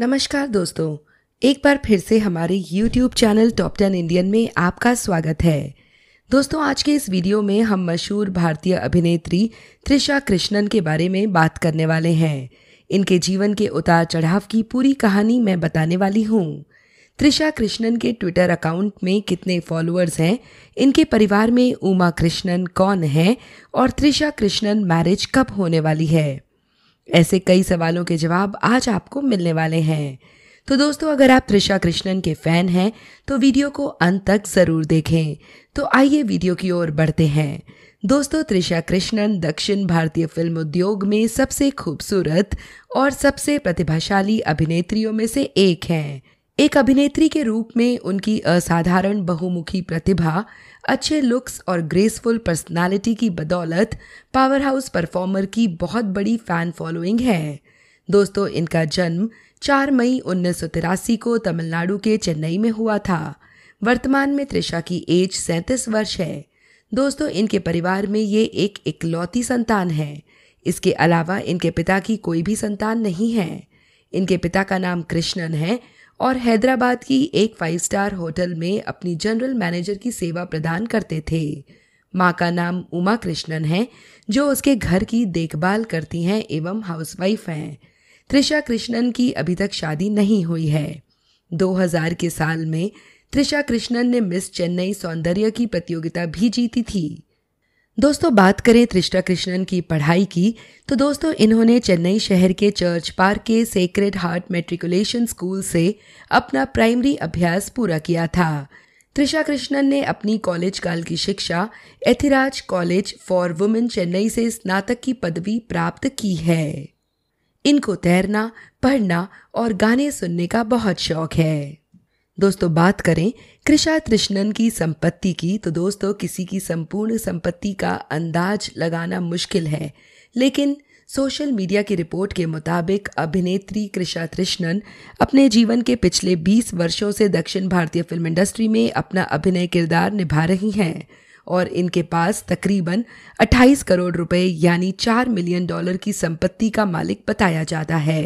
नमस्कार दोस्तों एक बार फिर से हमारे YouTube channel top ten Indian में आपका स्वागत है दोस्तों आज के इस वीडियो में हम मशहूर भारतीय अभिनेत्री त्रिशा कृष्णन के बारे में बात करने वाले हैं इनके जीवन के उतार चढ़ाव की पूरी कहानी मैं बताने वाली हूँ त्रिशा कृष्णन के ट्विटर अकाउंट में कितने फॉलोअर्स हैं इनके परिवार में उमा कृष्णन कौन है और त्रिशा कृष्णन मैरिज कब होने वाली है ऐसे कई सवालों के जवाब आज आपको मिलने वाले हैं तो दोस्तों अगर आप त्रिशा कृष्णन के फैन हैं तो वीडियो को अंत तक ज़रूर देखें तो आइए वीडियो की ओर बढ़ते हैं दोस्तों त्रिशा कृष्णन दक्षिण भारतीय फिल्म उद्योग में सबसे खूबसूरत और सबसे प्रतिभाशाली अभिनेत्रियों में से एक हैं एक अभिनेत्री के रूप में उनकी असाधारण बहुमुखी प्रतिभा अच्छे लुक्स और ग्रेसफुल पर्सनालिटी की बदौलत पावर हाउस परफॉर्मर की बहुत बड़ी फैन फॉलोइंग है दोस्तों इनका जन्म 4 मई उन्नीस को तमिलनाडु के चेन्नई में हुआ था वर्तमान में त्रिशा की एज सैंतीस वर्ष है दोस्तों इनके परिवार में ये एक इकलौती संतान है इसके अलावा इनके पिता की कोई भी संतान नहीं है इनके पिता का नाम कृष्णन है और हैदराबाद की एक फाइव स्टार होटल में अपनी जनरल मैनेजर की सेवा प्रदान करते थे माँ का नाम उमा कृष्णन है जो उसके घर की देखभाल करती हैं एवं हाउसवाइफ हैं त्रिशा कृष्णन की अभी तक शादी नहीं हुई है 2000 के साल में त्रिशा कृष्णन ने मिस चेन्नई सौंदर्य की प्रतियोगिता भी जीती थी दोस्तों बात करें त्रिष्टा कृष्णन की पढ़ाई की तो दोस्तों इन्होंने चेन्नई शहर के चर्च पार्क के सेक्रेड हार्ट मेट्रिकुलेशन स्कूल से अपना प्राइमरी अभ्यास पूरा किया था त्रिषा कृष्णन ने अपनी कॉलेज काल की शिक्षा Ethiraj college for women Chennai से स्नातक की पदवी प्राप्त की है इनको तैरना पढ़ना और गाने सुनने का बहुत शौक है दोस्तों बात करें कृषा कृष्णन की संपत्ति की तो दोस्तों किसी की संपूर्ण संपत्ति का अंदाज लगाना मुश्किल है लेकिन सोशल मीडिया की रिपोर्ट के मुताबिक अभिनेत्री कृषा कृष्णन अपने जीवन के पिछले 20 वर्षों से दक्षिण भारतीय फिल्म इंडस्ट्री में अपना अभिनय किरदार निभा रही हैं और इनके पास तकरीबन 28 करोड़ रुपए यानी 4 मिलियन डॉलर की संपत्ति का मालिक बताया जाता है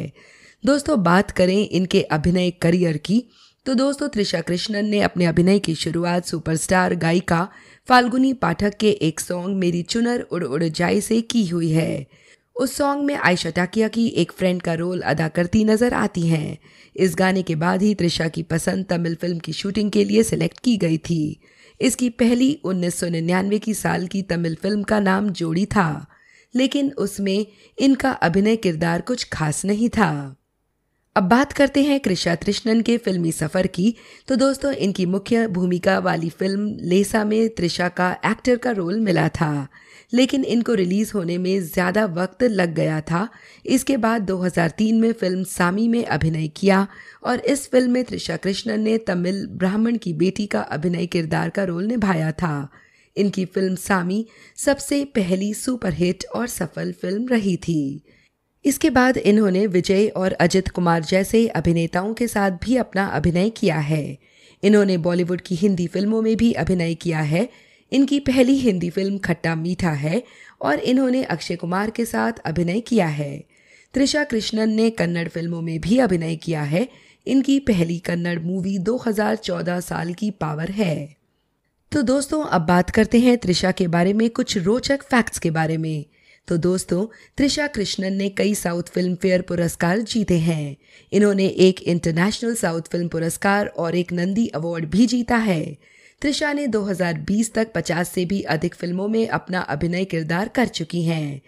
दोस्तों बात करें इनके अभिनय करियर की तो दोस्तों त्रिशा कृष्णन ने अपने अभिनय की शुरुआत सुपरस्टार गायिका फाल्गुनी पाठक के एक सॉन्ग मेरी चुनर उड़ उड़ जाए से की हुई है उस सॉन्ग में आयशा टाकिया की एक फ्रेंड का रोल अदा करती नजर आती हैं इस गाने के बाद ही त्रिशा की पसंद तमिल फिल्म की शूटिंग के लिए सिलेक्ट की गई थी इसकी पहली 1999 की साल की तमिल फिल्म का नाम जोड़ी था लेकिन उसमें इनका अभिनय किरदार कुछ खास नहीं था अब बात करते हैं कृषा कृष्णन के फिल्मी सफ़र की तो दोस्तों इनकी मुख्य भूमिका वाली फिल्म लेसा में त्रिशा का एक्टर का रोल मिला था लेकिन इनको रिलीज़ होने में ज़्यादा वक्त लग गया था इसके बाद 2003 में फिल्म सामी में अभिनय किया और इस फिल्म में त्रिशा कृष्णन ने तमिल ब्राह्मण की बेटी का अभिनय किरदार का रोल निभाया था इनकी फिल्म सामी सबसे पहली सुपरहिट और सफल फिल्म रही थी इसके बाद इन्होंने विजय और अजित कुमार जैसे अभिनेताओं के साथ भी अपना अभिनय किया है इन्होंने बॉलीवुड की हिंदी फिल्मों में भी अभिनय किया है इनकी पहली हिंदी फिल्म खट्टा मीठा है और इन्होंने अक्षय कुमार के साथ अभिनय किया है त्रिशा कृष्णन ने कन्नड़ फिल्मों में भी अभिनय किया है इनकी पहली कन्नड़ मूवी 2014 साल की पावर है तो दोस्तों अब बात करते हैं त्रिशा के बारे में कुछ रोचक फैक्ट्स के बारे में तो दोस्तों त्रिशा कृष्णन ने कई साउथ फिल्म फेयर पुरस्कार जीते हैं इन्होंने एक इंटरनेशनल साउथ फिल्म पुरस्कार और एक नंदी अवार्ड भी जीता है त्रिशा ने 2020 तक 50 से भी अधिक फिल्मों में अपना अभिनय किरदार कर चुकी हैं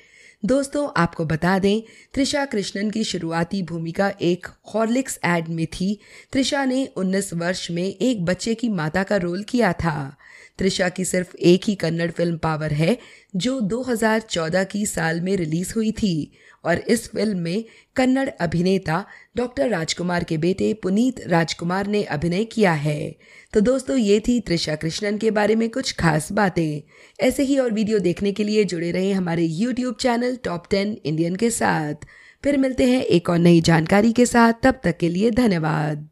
दोस्तों आपको बता दें त्रिशा कृष्णन की शुरुआती भूमिका एक हॉर्लिक्स एड में थी त्रिशा ने 19 वर्ष में एक बच्चे की माता का रोल किया था त्रिशा की सिर्फ एक ही कन्नड़ फिल्म पावर है जो 2014 की साल में रिलीज हुई थी और इस फिल्म में कन्नड़ अभिनेता डॉक्टर राजकुमार के बेटे पुनीत राजकुमार ने अभिनय किया है तो दोस्तों ये थी त्रिशा कृष्णन के बारे में कुछ खास बातें ऐसे ही और वीडियो देखने के लिए जुड़े रहे हमारे YouTube channel top ten Indian के साथ फिर मिलते हैं एक और नई जानकारी के साथ तब तक के लिए धन्यवाद